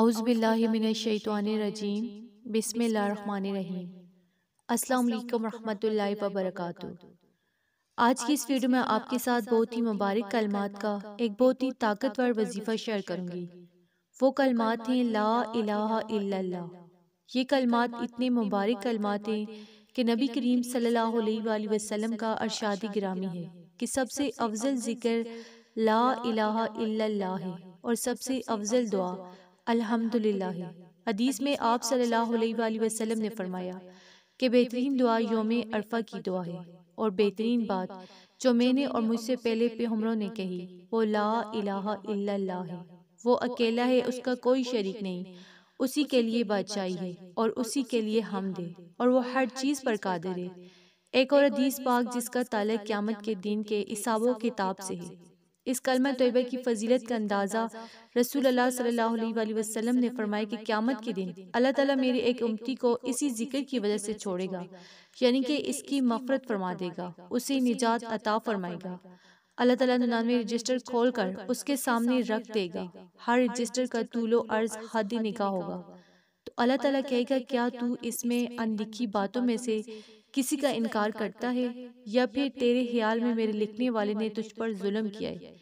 अउज़बिल्लिमिनशैतवानरजीम बिसमीम अस्सलाम रहमतुल्लाहि व बरकातहू आज की इस वीडियो में आपके साथ बहुत ही मुबारक कलमात का एक बहुत ही ताकतवर वजीफ़ा शेयर करूँगी वो कलमात हैं ला इलाहा इल्लल्लाह ये कलमात इतने मुबारक कलमात हैं कि नबी करीम सल्लल्लाहु अलैहि वसल्लम का अरशादी ग्रामी है कि सबसे अफजल ज़िक्र ला इलाहा इल्लल्लाह है और सबसे अफजल दुआ अल्हम्दुलिल्लाह हदीस में आप सल्लल्लाहु अलैहि वसल्लम ने फरमाया कि बेहतरीन दुआ योम अरफा की दुआ है और बेहतरीन बात जो मैंने और मुझसे पहले पेहमरों ने कही वो ला इलाहा इल्लल्लाह है वो अकेला है उसका कोई शरीक नहीं उसी के लिए बादशाही है और उसी के लिए हम दे और वो हर चीज़ पर कादिर है एक और हदीस पाक जिसका ताल्लक क्यामत के दिन के हिसाबों किताब से है इस कलम तयबा की फजीलत का अंदाज़ा रसूल अल्लाह सल्लल्लाहु अलैहि वसल्लम ने फरमाया कि क़्यामत के दिन अल्लाह ताला मेरी एक उम्मती को इसी जिक्र की वजह से छोड़ेगा यानी कि इसकी मफरत फरमा देगा उसे निजात अता फरमाएगा अल्लाह ताला निन्यानवे रजिस्टर खोल कर उसके सामने रख देगा हर रजिस्टर का तूलो अर्ज हद निकाह होगा तो अल्लाह ताला कहेगा क्या तू इसमें अनलिखी बातों में से किसी का इनकार करता है या फिर तेरे ख्याल में मेरे लिखने वाले ने तुझ पर जुल्म किया है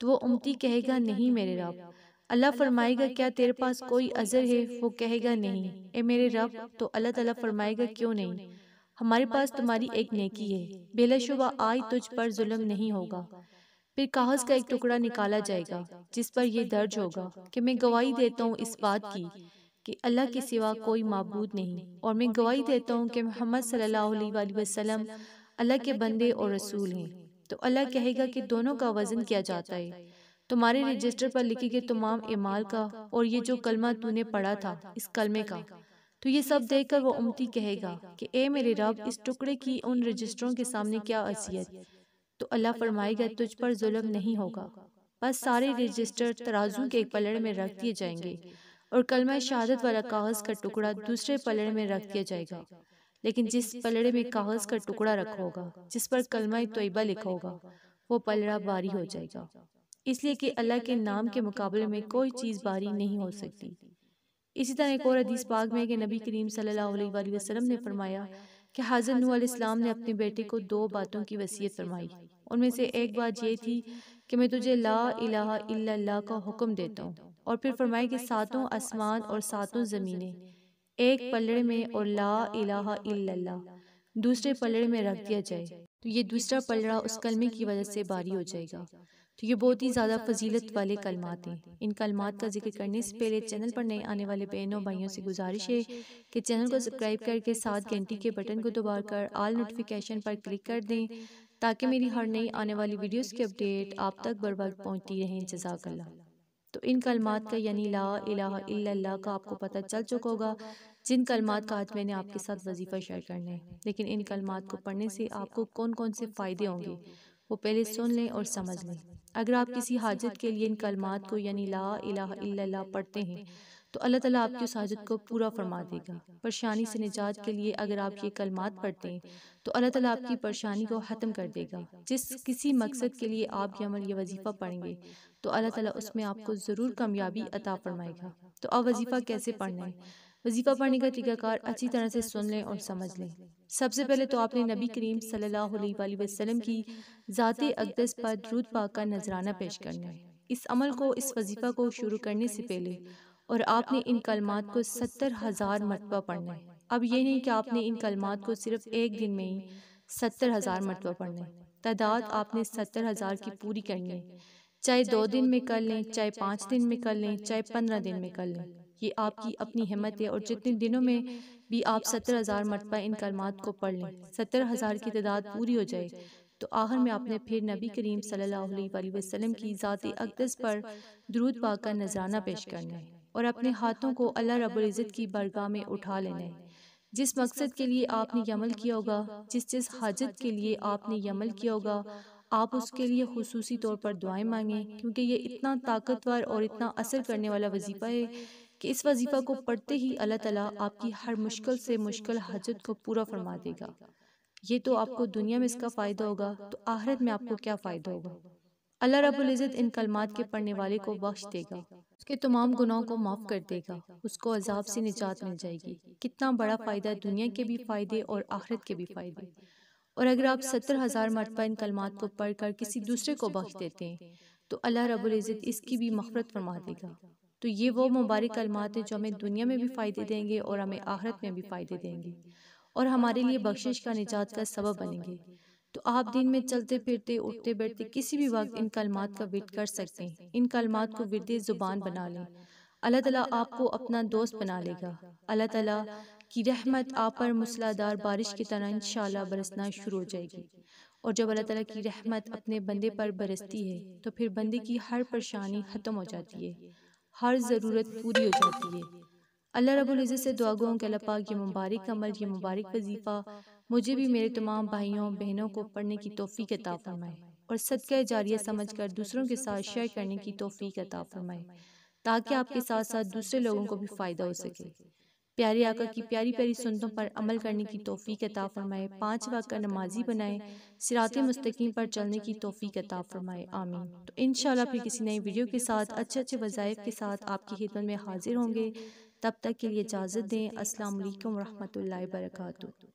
तो वो तो उमती कहेगा नहीं मेरे रब अल्लाह फरमाएगा क्या तेरे पास कोई अजर है वो कहेगा नहीं ए मेरे रब तो अल्लाह तला फरमाएगा क्यों नहीं हमारे पास तुम्हारी एक नेकी है बेलाशुबा आज तुझ पर जुल्म नहीं होगा फिर कागज का एक टुकड़ा निकाला जाएगा जिस पर यह दर्ज होगा कि मैं गवाही देता हूँ इस बात की कि अल्लाह के सिवा कोई मबूद नहीं और मैं गवाही देता हूँ कि मोहम्मद सल्लल्लाहु अल्लाह के बंदे और रसूल हैं तो अल्लाह कहेगा कि दोनों का वज़न किया जाता है तुम्हारे रजिस्टर पर लिखे गए तमाम इमाल का और ये जो कलमा तूने पढ़ा था इस कलमे का तो ये तो सब देखकर वो उमती कहेगा कि ए मेरे रब इस टुकड़े की उन रजिस्टरों के सामने क्या असियत तो अल्लाह फरमाएगा तुझ पर जुल्म नहीं होगा बस सारे रजिस्टर तराजू के एक पलड़ में रख दिए जाएंगे और कलमा शहादत वाला कागज़ का टुकड़ा दूसरे पलड़े में रख दिया जाएगा लेकिन जिस पलड़े में कागज़ का टुकड़ा रखा होगा जिस पर कलमा तोयबा लिखा होगा वो पलड़ा बारी हो जाएगा इसलिए कि अल्लाह के नाम के मुकाबले में कोई चीज़ बारी नहीं हो सकती इसी तरह एक और अदीस बाग में कि नबी करीम सल्लल्लाहु अलैहि वसल्लम ने फरमाया कि हाजर नू ने अपने बेटे को दो बातों की वसीयत फरमाई उनमें से एक बात यह थी कि मैं तुझे ला इलाहा इल्लल्लाह का हुक्म देता हूँ और फिर फरमाए कि सातों आसमान और सातों ज़मीनें एक पलड़े में और ला इला दूसरे पलड़े में रख दिया जाए तो ये दूसरा पलड़ा उस कलमे की वजह से बारी हो जाएगा तो ये बहुत ही ज़्यादा फजीलत वाले कलमात हैं इन कलमात का जिक्र करने से पहले चैनल पर नए आने वाले बहनों भाइयों से गुजारिश है कि चैनल को सब्सक्राइब करके साथ घंटी के बटन को दबा कर आल नोटिफिकेशन पर क्लिक कर दें ताकि मेरी हर नई आने वाली वीडियोस की अपडेट आप तक बर वक्त पहुँचती रहें जजाकल्ला इन कलमात का यानी ला अला का आपको पता चल चुका होगा जिन कलमात का आज मैंने आपके साथ वजीफ़ा शेयर करना है लेकिन इन कलमात को पढ़ने से आपको कौन कौन से फ़ायदे होंगे वो पहले सुन लें और समझ लें अगर आप किसी हाजत के लिए इन कलमात को यानी ला अला पढ़ते हैं तो अल्लाह ताला आपकी साजत को पूरा फरमा देगा परेशानी से निजात के लिए अगर आप ये कलमात पढ़ते हैं तो अल्लाह तो ताला आपकी परेशानी को ख़त्म कर देगा जिस किसी मकसद के लिए आप ये अमल ये वजीफ़ा पढ़ेंगे तो अल्लाह तो ताला उसमें आपको ज़रूर कामयाबी अता फरमाएगा तो, तो अब वजीफ़ा कैसे पढ़ना है वजीफ़ा पढ़ने का तरीकाकार अच्छी तरह से सुन लें और समझ लें सबसे पहले तो आपने नबी करीम सल्लल्लाहु अलैहि वसल्लम की ज़ात अकदस पर द्रुद पाक का नजराना पेश करना है इस अमल को इस वजीफ़ा को शुरू करने से पहले और आपने इन कलमात को सत्तर हज़ार मरतबा पढ़ना है अब ये नहीं कि आपने इन कलमात को सिर्फ एक दिन में ही सत्तर हज़ार मरतबा पढ़ना है तादाद आपने सत्तर हज़ार की पूरी करनी है चाहे दो दिन में कर लें चाहे पाँच दिन में कर लें चाहे पंद्रह दिन में कर लें ये आपकी अपनी हिम्मत है और जितने दिनों में भी आप सत्तर हज़ार मरतबा इन कलमात को पढ़ लें सत्तर हज़ार की तादाद पूरी हो जाए तो आखिर में आपने फिर नबी करीम सल्लल्लाहु अलैहि वसल्लम की ज़ात अकदस पर दरूद पाकर नजराना पेश करना है और अपने हाथों को अल्लाह इज़्ज़त की बरगाह में उठा लेना है जिस मकसद के लिए आपने यमल किया होगा जिस जिस हाजत के लिए आपने यमल किया होगा आप उसके लिए खसूसी तौर पर दुआएं मांगें क्योंकि ये इतना ताकतवर और इतना असर करने वाला वजीफ़ा है कि इस वजीफ़ा को पढ़ते ही अल्लाह ताला आपकी हर मुश्किल से मुश्किल हाजत को पूरा फरमा देगा ये तो, तो आपको दुनिया में इसका फ़ायदा होगा तो, तो आहरत में आपको क्या फ़ायदा होगा अल्लाह रबुल्ज़त इन कलमात के पढ़ने वाले को बख्श देगा के तमाम गुनाहों को माफ़ कर देगा उसको अजाब से निजात मिल जाएगी कितना बड़ा फ़ायदा दुनिया के भी फ़ायदे और आखिरत के भी फ़ायदे और अगर आप सत्तर हज़ार मरतबा इन कलमात को पढ़ कर किसी दूसरे को बख्श देते हैं तो अल्लाह रबुल्ज़त इसकी भी मफरत फरमा देगा तो ये वो मुबारक कलमात हैं जो हमें दुनिया में भी फ़ायदे देंगे और हमें आखरत में भी फ़ायदे देंगे और हमारे लिए बख्शिश का निजात का सबब बनेंगे तो आप दिन में चलते फिरते उठते बैठते किसी भी वक्त इन कलमात का वर्द कर सकते हैं इन कलमात को वर्द ज़ुबान बना लें अल्लाह ताला आपको अपना दोस्त बना लेगा अल्लाह ताला की रहमत आप पर मूसलाधार बारिश की तरह इंशाल्लाह बरसना शुरू हो जाएगी और जब अल्लाह ताला की रहमत अपने बंदे पर बरसती है तो फिर बंदे की हर परेशानी ख़त्म हो जाती है हर ज़रूरत पूरी हो जाती है अल्लाह रबुल से दुआ के कि अल्लाह पाक ये मुबारक अमल ये मुबारक वजीफ़ा मुझे भी मेरे तमाम भाइयों बहनों को पढ़ने की तोफ़ी अता फरमाए और सदका जारिया समझ कर दूसरों के साथ शेयर करने की तोफ़ी अता फरमाएँ ताकि आपके साथ साथ दूसरे लोगों को भी फ़ायदा हो सके प्यारे आका की प्यारी प्यारी सुनतों पर अमल करने की तोफ़ी अता फरमाएँ पाँच वक्त का नमाजी बनाएँ सिरात मुस्तकीम पर चलने की तोफ़ी अता फरमाएँ आमीन तो इन फिर किसी नई वीडियो के साथ अच्छे अच्छे वज़ायफ के साथ आपकी खिदमत में हाजिर होंगे तब तक के लिए इजाज़त दें असल वरहमल वर्का